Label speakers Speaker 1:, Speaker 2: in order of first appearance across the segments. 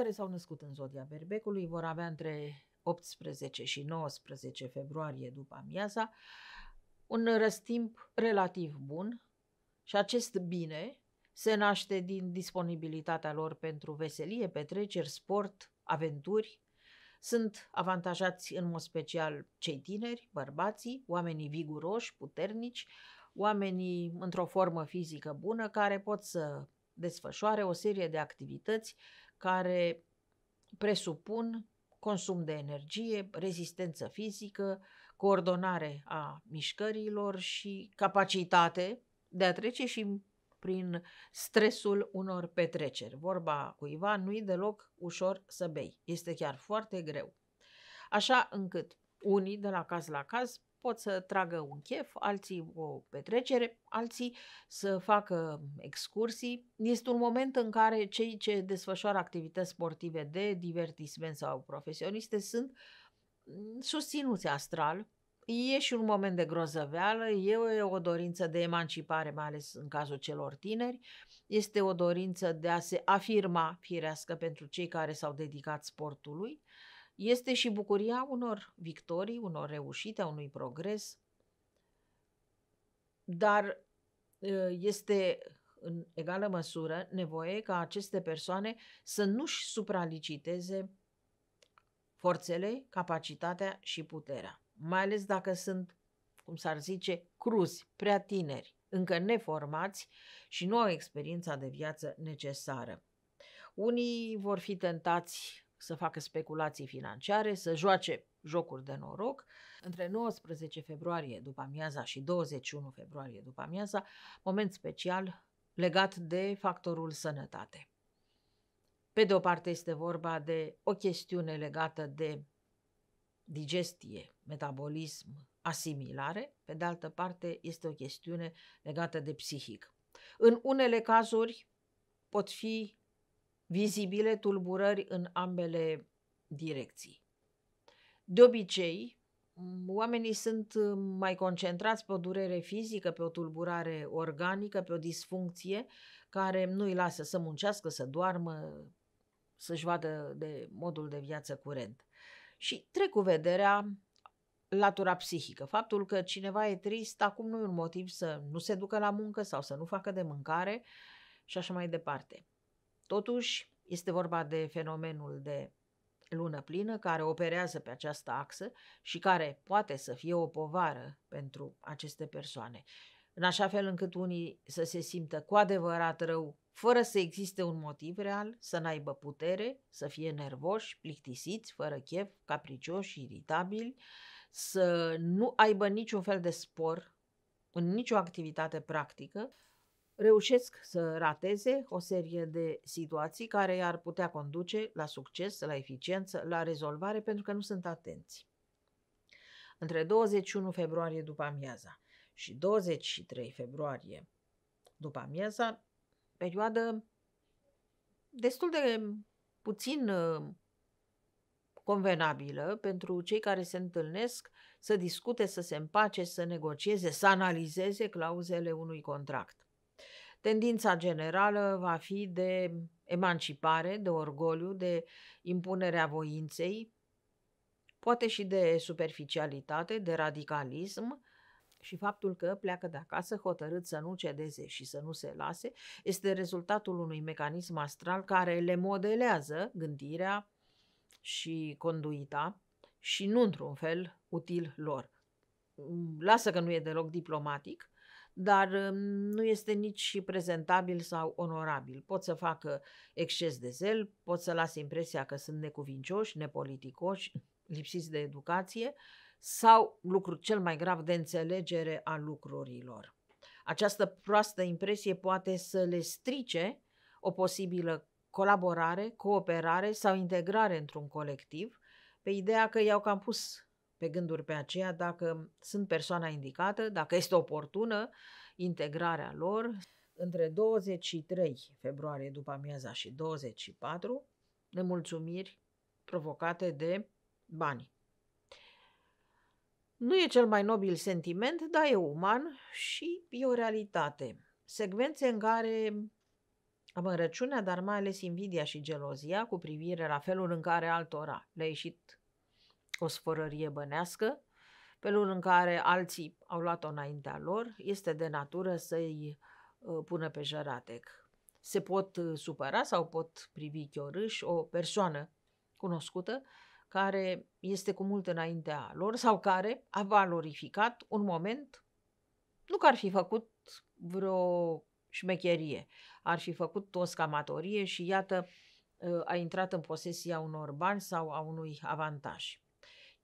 Speaker 1: care s-au născut în zodia berbecului vor avea între 18 și 19 februarie după amiaza un răstimp relativ bun și acest bine se naște din disponibilitatea lor pentru veselie, petreceri, sport, aventuri. Sunt avantajați în mod special cei tineri, bărbații, oamenii viguroși, puternici, oamenii într-o formă fizică bună care pot să desfășoare o serie de activități care presupun consum de energie, rezistență fizică, coordonare a mișcărilor și capacitate de a trece și prin stresul unor petreceri. Vorba cuiva, nu-i deloc ușor să bei, este chiar foarte greu. Așa încât unii, de la caz la caz, pot să tragă un chef, alții o petrecere, alții să facă excursii. Este un moment în care cei ce desfășoară activități sportive de divertisment sau profesioniste sunt mm, susținuți astral, E și un moment de grozăveală, e o dorință de emancipare, mai ales în cazul celor tineri, este o dorință de a se afirma firească pentru cei care s-au dedicat sportului. Uh, este și bucuria unor victorii, unor reușite, a unui progres, dar ă, este în egală măsură nevoie ca aceste persoane să nu-și supraliciteze forțele, capacitatea și puterea, mai ales dacă sunt, cum s-ar zice, cruzi, prea tineri, încă neformați și nu au experiența de viață necesară. Unii vor fi tentați să facă speculații financiare, să joace jocuri de noroc. Între 19 februarie după amiaza și 21 februarie după amiaza, moment special legat de factorul sănătate. Pe de o parte este vorba de o chestiune legată de digestie, metabolism, asimilare, pe de altă parte este o chestiune legată de psihic. În unele cazuri pot fi vizibile tulburări în ambele direcții. De obicei, oamenii sunt uh, mai concentrați pe o durere fizică, pe o tulburare organică, pe o disfuncție care nu îi lasă să muncească, să doarmă, să-și vadă de modul de viață curent. Și trec cu vederea latura psihică. Faptul că cineva e trist acum nu e un motiv să nu se ducă la muncă sau să nu facă de mâncare și așa mai departe. Totuși, este vorba de fenomenul de lună plină care operează pe această axă și care poate să fie o povară pentru aceste persoane, în așa fel încât unii să se simtă cu adevărat rău, fără să existe un motiv real, să n-aibă putere, să fie nervoși, plictisiți, fără chef, capricioși, iritabili, să nu aibă niciun fel de spor în nicio activitate practică, reușesc să rateze o serie de situații care i-ar putea conduce la succes, la eficiență, la rezolvare, pentru că nu sunt atenți. Între 21 februarie după amiaza și 23 februarie după amiaza, perioadă destul de puțin ă, convenabilă pentru cei care se întâlnesc să discute, să se împace, să negocieze, să analizeze clauzele unui contract. Tendința generală va fi de emancipare, de orgoliu, de impunerea voinței, poate și de superficialitate, de radicalism și faptul că pleacă de acasă hotărât să nu cedeze și să nu se lase este rezultatul unui mecanism astral care le modelează gândirea și conduita și nu într-un fel util lor. Lasă că nu e deloc diplomatic, dar mm, nu este nici prezentabil sau onorabil. Pot să facă exces de zel, pot să lase impresia că sunt necuvincioși, nepoliticoși, lipsiți de educație sau, lucru cel mai grav, de înțelegere a lucrurilor. Această proastă impresie poate să le strice o posibilă colaborare, cooperare sau integrare într-un colectiv, pe ideea că i-au cam pus pe gânduri pe aceea dacă sunt persoana indicată, dacă este oportună integrarea lor. Între 23 februarie după amiaza și 24, nemulțumiri provocate de bani. Nu e cel mai nobil sentiment, dar e uman și e o realitate. Secvențe în care amărăciunea, dar mai ales invidia și gelozia cu privire la felul în care altora le-a ieșit o sfărărie bănească, felul în care alții au luat-o înaintea lor este de natură să-i ă, pună pe jăratec. Se pot ă, supăra sau pot privi chiorâși o persoană cunoscută care este cu mult înaintea lor sau care a valorificat un moment, nu că ar fi făcut vreo șmecherie, ar fi făcut o scamatorie și iată ă, a intrat în posesia unor bani sau a unui avantaj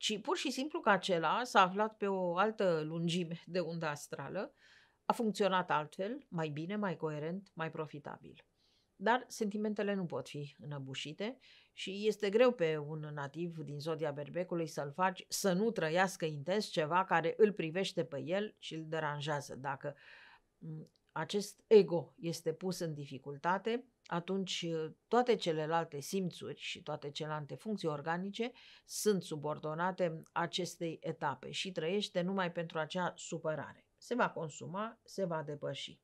Speaker 1: ci pur și simplu că acela s-a aflat pe o altă lungime de undă astrală, a funcționat altfel, mai bine, mai coerent, mai profitabil. Dar sentimentele nu pot fi înăbușite și este greu pe un nativ din zodia berbecului să-l faci să nu trăiască intens ceva care îl privește pe el și îl deranjează. Dacă acest ego este pus în dificultate, atunci uh, toate celelalte simțuri și toate celelalte funcții organice sunt subordonate acestei etape și trăiește numai pentru acea supărare. Se va consuma, se va depăși.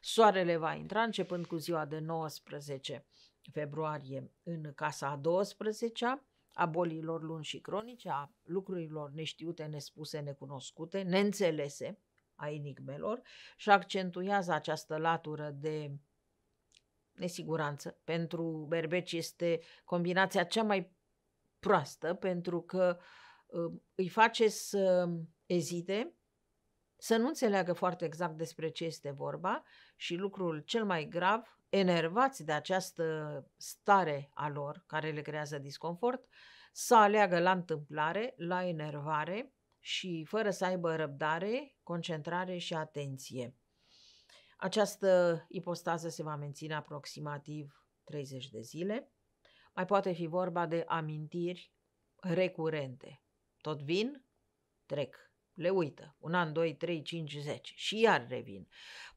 Speaker 1: Soarele va intra începând cu ziua de 19 februarie în casa a 12-a, a bolilor luni și cronice, a lucrurilor neștiute, nespuse, necunoscute, neînțelese, a enigmelor și accentuează această latură de nesiguranță. Pentru berbeci este combinația cea mai proastă pentru că uh, îi face să ezite, să nu înțeleagă foarte exact despre ce este vorba și lucrul cel mai grav, enervați de această stare a lor care le creează disconfort, să aleagă la întâmplare, la enervare și fără să aibă răbdare, concentrare și atenție. Această ipostază se va menține aproximativ 30 de zile. Mai poate fi vorba de amintiri recurente. Tot vin, trec, le uită. Un an, doi, trei, cinci, zece. Și iar revin.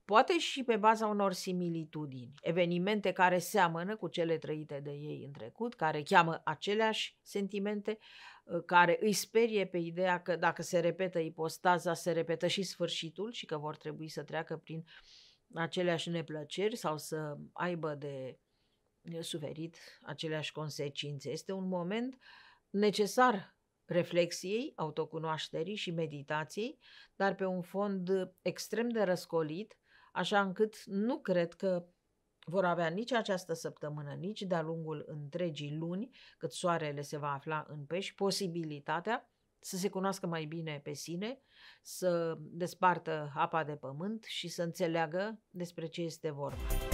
Speaker 1: Poate și pe baza unor similitudini, evenimente care seamănă cu cele trăite de ei în trecut, care cheamă aceleași sentimente, ă, care îi sperie pe ideea că dacă se repetă ipostaza, se repetă și sfârșitul și că vor trebui să treacă prin uh, aceleași neplăceri sau să aibă de suferit aceleași consecințe. Este un moment necesar reflexiei, autocunoașterii și meditației, dar pe un fond extrem de răscolit, așa încât nu cred că vor avea nici această săptămână, nici de-a lungul întregii luni, cât soarele se va afla în pești, posibilitatea să se cunoască mai bine pe sine, să despartă apa de pământ și să înțeleagă despre ce este vorba.